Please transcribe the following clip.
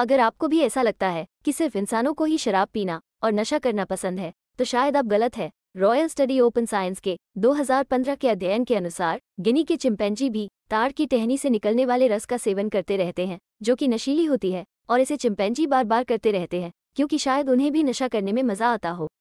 अगर आपको भी ऐसा लगता है कि सिर्फ इंसानों को ही शराब पीना और नशा करना पसंद है तो शायद आप गलत है रॉयल स्टडी ओपन साइंस के 2015 के अध्ययन के अनुसार गिनी के चिंपैंजी भी ताड़ की टहनी से निकलने वाले रस का सेवन करते रहते हैं जो कि नशीली होती है और इसे चिंपैंजी बार बार करते रहते हैं क्योंकि शायद उन्हें भी नशा करने में मजा आता हो